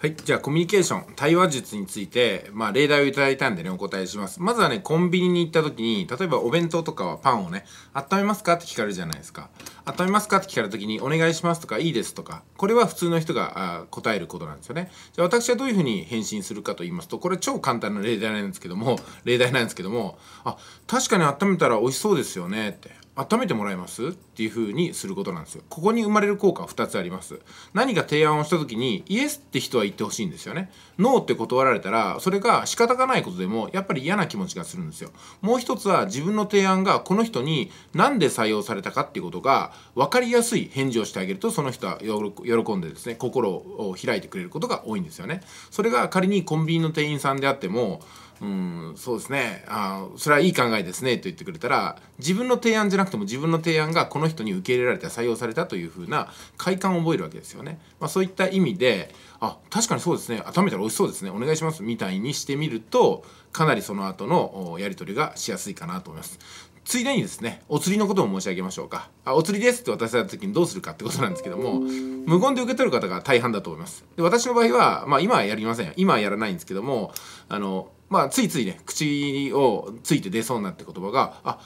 はい。じゃあ、コミュニケーション、対話術について、まあ、例題をいただいたんでね、お答えします。まずはね、コンビニに行った時に、例えばお弁当とかはパンをね、温めますかって聞かれるじゃないですか。温めますかって聞かれた時に、お願いしますとか、いいですとか、これは普通の人が答えることなんですよね。じゃあ、私はどういうふうに返信するかと言いますと、これ超簡単な例題なんですけども、例題なんですけども、あ、確かに温めたら美味しそうですよねって。温めてもらえますっていう風にすることなんですよ。ここに生まれる効果は2つあります。何か提案をした時にイエスって人は言ってほしいんですよね。ノーって断られたらそれが仕方がないことでもやっぱり嫌な気持ちがするんですよ。もう一つは自分の提案がこの人に何で採用されたかっていうことが分かりやすい返事をしてあげるとその人は喜んでですね心を開いてくれることが多いんですよね。それが仮にコンビニの店員さんであってもうんそうですねあそれはいい考えですねと言ってくれたら自分の提案じゃなくくとも自分の提案がこの人に受け入れられた採用されたというふうな快感を覚えるわけですよね。まあ、そういった意味であ確かにそうですね温めたら美味しそうですねお願いしますみたいにしてみるとかなりその後のやり取りがしやすいかなと思います。ついでにですねお釣りのことも申し上げましょうかあお釣りですって渡された時にどうするかってことなんですけども無言で受け取る方が大半だと思いますで私の場合は、まあ、今はやりません今はやらないんですけどもあのまあ、ついついね口をついて出そうなって言葉が「あ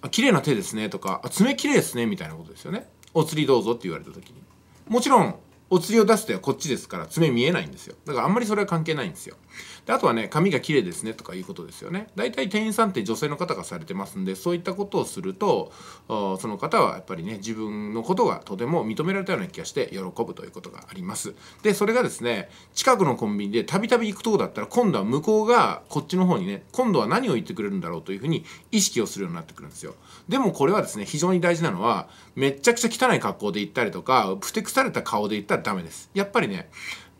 あ綺麗な手ですねとかあ爪綺麗ですねみたいなことですよねお釣りどうぞって言われた時にもちろんお釣りを出す手はこっちですから爪見えないんですよだからあんまりそれは関係ないんですよであとはね髪が綺麗ですねとかいうことですよね大体店員さんって女性の方がされてますんでそういったことをするとその方はやっぱりね自分のことがとても認められたような気がして喜ぶということがありますでそれがですね近くのコンビニでたびたび行くとこだったら今度は向こうがこっちの方にね今度は何を言ってくれるんだろうというふうに意識をするようになってくるんですよでもこれはですね非常に大事なのはめっちゃくちゃ汚い格好で行ったりとかふてくされた顔で行ったらダメですやっぱりね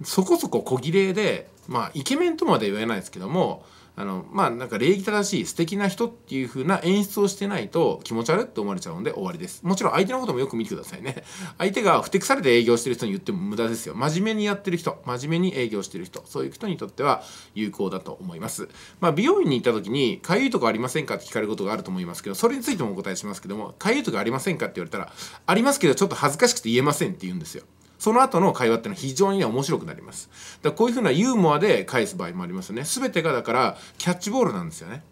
そこそこ小切れで、まあ、イケメンとまで言えないですけどもあのまあなんか礼儀正しい素敵な人っていう風な演出をしてないと気持ち悪いって思われちゃうんで終わりですもちろん相手のこともよく見てくださいね相手がふてくされて営業してる人に言っても無駄ですよ真面目にやってる人真面目に営業してる人そういう人にとっては有効だと思いますまあ美容院に行った時にかゆいとこありませんかって聞かれることがあると思いますけどそれについてもお答えしますけどもかゆいとこありませんかって言われたらありますけどちょっと恥ずかしくて言えませんって言うんですよその後の会話っていうのは非常に面白くなります。だこういうふうなユーモアで返す場合もありますよね。すべてがだからキャッチボールなんですよね。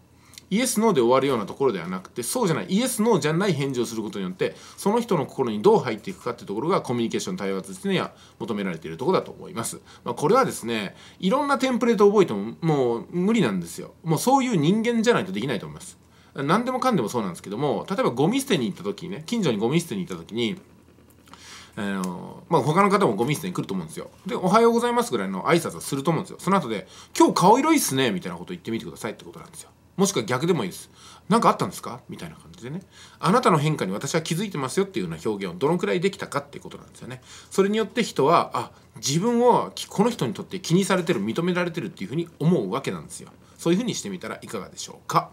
イエス・ノーで終わるようなところではなくてそうじゃないイエス・ノーじゃない返事をすることによってその人の心にどう入っていくかっていうところがコミュニケーション対話としてには求められているところだと思います、まあ、これはですねいろんなテンプレートを覚えてももう無理なんですよもうそういう人間じゃないとできないと思います何でもかんでもそうなんですけども例えばゴミ捨てに行った時にね近所にゴミ捨てに行った時にあのまあ、他の方もゴミ捨てに来ると思うんですよ。で、おはようございますぐらいの挨拶をすると思うんですよ。その後で、今日顔色いいっすね、みたいなこと言ってみてくださいってことなんですよ。もしくは逆でもいいです。何かあったんですかみたいな感じでね。あなたの変化に私は気づいてますよっていうような表現をどのくらいできたかっていうことなんですよね。それによって人は、あ、自分をこの人にとって気にされてる、認められてるっていうふうに思うわけなんですよ。そういうふうにしてみたらいかがでしょうか。